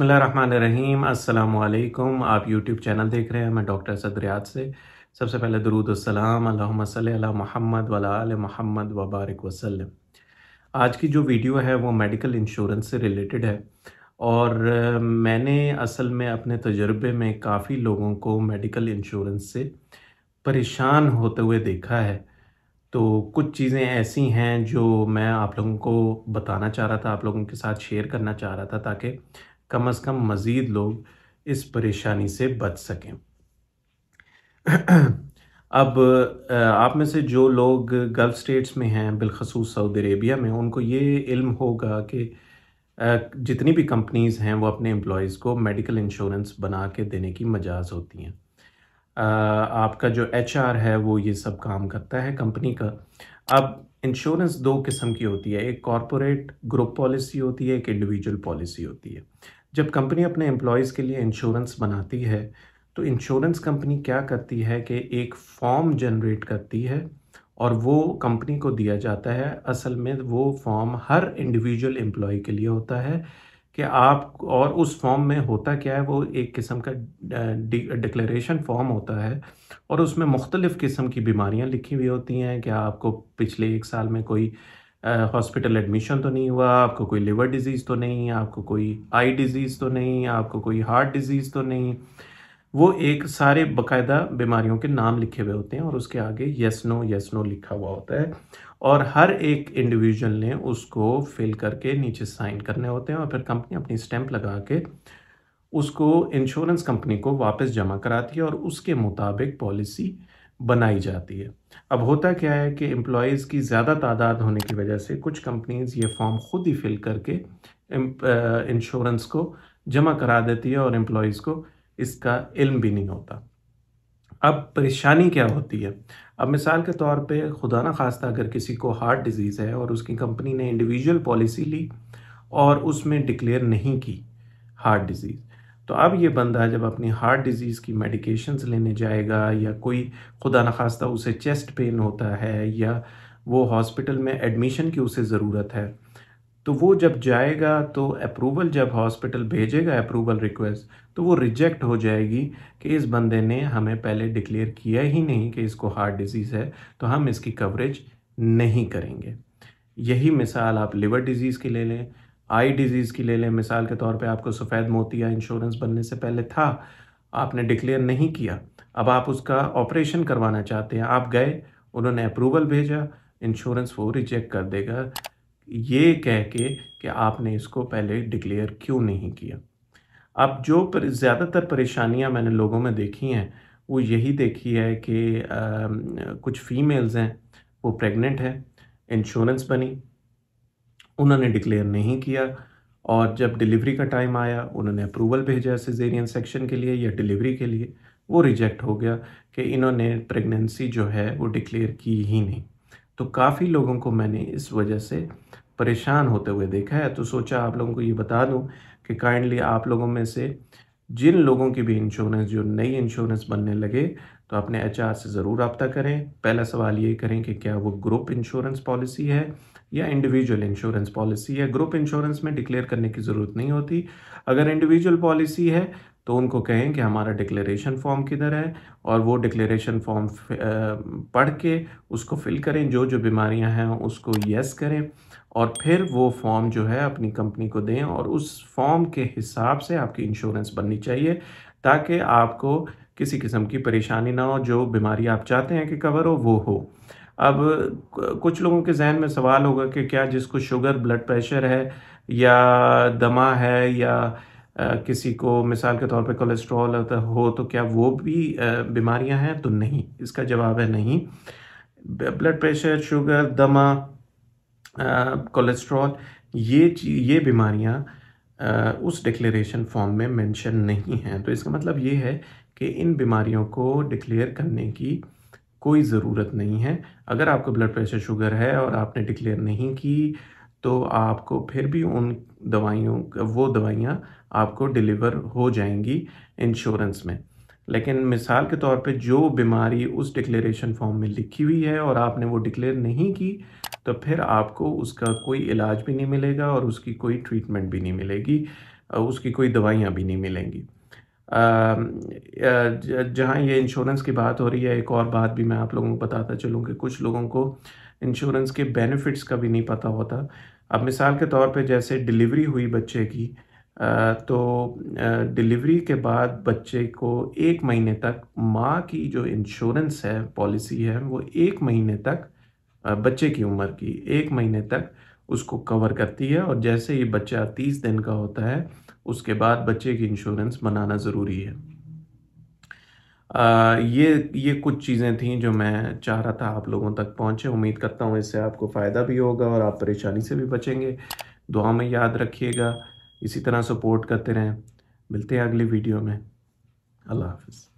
बसमीम् अल्लाम आप YouTube channel देख रहे हैं मैं डॉक्टर सदरियात से सबसे पहले दरूदसलाम महमद वाल महमद वबारक वसलम आज की जो वीडियो है वो मेडिकल इंश्योरेंस से रिलेटेड है और मैंने असल में अपने तजर्बे में काफ़ी लोगों को मेडिकल इंश्योरेंस से परेशान होते हुए देखा है तो कुछ चीज़ें ऐसी हैं जो मैं आप लोगों को बताना चाह रहा था आप लोगों के साथ शेयर करना चाह रहा था ताकि कम अज कम मज़ीद लोग इस परेशानी से बच सकें अब आप में से जो लोग गल्फ़ स्टेट्स में हैं बिलखसूस सऊदी अरेबिया में उनको ये इल्म होगा कि जितनी भी कंपनीज़ हैं वो अपने एम्प्लॉज़ को मेडिकल इंश्योरेंस बना के देने की मजाज होती हैं आपका जो एच है वो ये सब काम करता है कंपनी का अब इंश्योरेंस दो किस्म की होती है एक कॉरपोरेट ग्रुप पॉलिसी होती है एक इंडिविजुअल पॉलिसी होती है जब कंपनी अपने एम्प्लॉयज़ के लिए इंश्योरेंस बनाती है तो इंश्योरेंस कंपनी क्या करती है कि एक फॉर्म जनरेट करती है और वो कंपनी को दिया जाता है असल में वो फॉर्म हर इंडिविजुअल एम्प्लॉय के लिए होता है कि आप और उस फॉर्म में होता क्या है वो एक किस्म का डिक्लेरेशन फॉर्म होता है और उसमें मुख्तलिफ़ किस्म की बीमारियां लिखी हुई होती हैं कि आपको पिछले एक साल में कोई हॉस्पिटल एडमिशन तो नहीं हुआ आपको कोई लिवर डिज़ीज़ तो नहीं आपको कोई आई डिज़ीज़ तो नहीं आपको कोई हार्ट डिज़ीज़ तो नहीं वो एक सारे बकायदा बीमारियों के नाम लिखे हुए होते हैं और उसके आगे यस नो यस नो लिखा हुआ होता है और हर एक इंडिविजुअल ने उसको फिल करके नीचे साइन करने होते हैं और फिर कंपनी अपनी स्टैंप लगा के उसको इंश्योरेंस कंपनी को वापस जमा कराती है और उसके मुताबिक पॉलिसी बनाई जाती है अब होता क्या है कि एम्प्लॉयज़ की ज़्यादा तादाद होने की वजह से कुछ कंपनीज़ ये फॉर्म खुद ही फिल करके इंश्योरेंस को जमा करा देती है और एम्प्लॉयज़ को इसका इल्म भी नहीं होता अब परेशानी क्या होती है अब मिसाल के तौर पे खुदा न खास्ता अगर किसी को हार्ट डिजीज़ है और उसकी कंपनी ने इंडिविजुअल पॉलिसी ली और उसमें डिक्लेयर नहीं की हार्ट डिजीज़ तो अब ये बंदा जब अपनी हार्ट डिज़ीज़ की मेडिकेशंस लेने जाएगा या कोई खुदा नखास्ता उसे चेस्ट पेन होता है या वो हॉस्पिटल में एडमिशन की उसे ज़रूरत है तो वो जब जाएगा तो अप्रूवल जब हॉस्पिटल भेजेगा अप्रूवल रिक्वेस्ट तो वो रिजेक्ट हो जाएगी कि इस बंदे ने हमें पहले डिक्लेयर किया ही नहीं कि इसको हार्ट डिज़ीज़ है तो हम इसकी कवरेज नहीं करेंगे यही मिसाल आप लिवर डिज़ीज़ की ले लें आई डिज़ीज़ की ले लें मिसाल के तौर पे आपको सफ़ेद मोतिया इंश्योरेंस बनने से पहले था आपने डिक्लेयर नहीं किया अब आप उसका ऑपरेशन करवाना चाहते हैं आप गए उन्होंने अप्रूवल भेजा इंश्योरेंस वो रिजेक्ट कर देगा ये कह के कि आपने इसको पहले डिक्लेयर क्यों नहीं किया अब जो पर ज़्यादातर परेशानियाँ मैंने लोगों में देखी हैं वो यही देखी है कि आ, कुछ फीमेल्स हैं वो प्रेग्नेंट हैं इंश्योरेंस बनी उन्होंने डिक्लेयर नहीं किया और जब डिलीवरी का टाइम आया उन्होंने अप्रूवल भेजा सिजेरियन सेक्शन के लिए या डिलीवरी के लिए वो रिजेक्ट हो गया कि इन्होंने प्रेगनेंसी जो है वो डिक्लेयर की ही नहीं तो काफ़ी लोगों को मैंने इस वजह से परेशान होते हुए देखा है तो सोचा आप लोगों को ये बता दूँ कि काइंडली आप लोगों में से जिन लोगों की भी इंश्योरेंस जो नई इंश्योरेंस बनने लगे तो अपने एच से ज़रूर रबता करें पहला सवाल ये करें कि क्या वो ग्रुप इंश्योरेंस पॉलिसी है या इंडिविजुअल इंश्योरेंस पॉलिसी है ग्रुप इंश्योरेंस में डिक्लेयर करने की ज़रूरत नहीं होती अगर इंडिविजुअल पॉलिसी है तो उनको कहें कि हमारा डिक्लेरेशन फॉर्म किधर है और वो डिक्लेरेशन फॉर्म पढ़ के उसको फिल करें जो जो बीमारियां हैं उसको यस करें और फिर वो फॉर्म जो है अपनी कंपनी को दें और उस फॉर्म के हिसाब से आपकी इंश्योरेंस बननी चाहिए ताकि आपको किसी किस्म की परेशानी ना हो जो बीमारी आप चाहते हैं कि कवर हो वो हो अब कुछ लोगों के जहन में सवाल होगा कि क्या जिसको शुगर ब्लड प्रेशर है या दमा है या किसी को मिसाल के तौर पे कोलेस्ट्रॉल हो तो क्या वो भी बीमारियां हैं तो नहीं इसका जवाब है नहीं ब्लड प्रेशर शुगर दमा कोलेस्ट्रॉल ये ये बीमारियां उस डिक्लेरेशन फॉर्म में मेंशन नहीं है तो इसका मतलब ये है कि इन बीमारियों को डिक्लेयर करने की कोई ज़रूरत नहीं है अगर आपको ब्लड प्रेशर शुगर है और आपने डिक्लेयर नहीं की तो आपको फिर भी उन दवाइयों वो दवाइयाँ आपको डिलीवर हो जाएंगी इंश्योरेंस में लेकिन मिसाल के तौर पे जो बीमारी उस डिक्लेरेशन फॉर्म में लिखी हुई है और आपने वो डिक्लेयर नहीं की तो फिर आपको उसका कोई इलाज भी नहीं मिलेगा और उसकी कोई ट्रीटमेंट भी नहीं मिलेगी उसकी कोई दवाइयाँ भी नहीं मिलेंगी जहाँ ये इंश्योरेंस की बात हो रही है एक और बात भी मैं आप लोगों को बताता चलूँ कि कुछ लोगों को इंश्योरेंस के बेनिफिट्स का भी नहीं पता होता अब मिसाल के तौर पे जैसे डिलीवरी हुई बच्चे की तो डिलीवरी के बाद बच्चे को एक महीने तक माँ की जो इंश्योरेंस है पॉलिसी है वो एक महीने तक बच्चे की उम्र की एक महीने तक उसको कवर करती है और जैसे ही बच्चा तीस दिन का होता है उसके बाद बच्चे की इंश्योरेंस बनाना ज़रूरी है आ, ये ये कुछ चीज़ें थी जो मैं चाह रहा था आप लोगों तक पहुँचे उम्मीद करता हूँ इससे आपको फ़ायदा भी होगा और आप परेशानी से भी बचेंगे दुआ में याद रखिएगा इसी तरह सपोर्ट करते रहें मिलते हैं अगली वीडियो में अल्लाह हाफिज़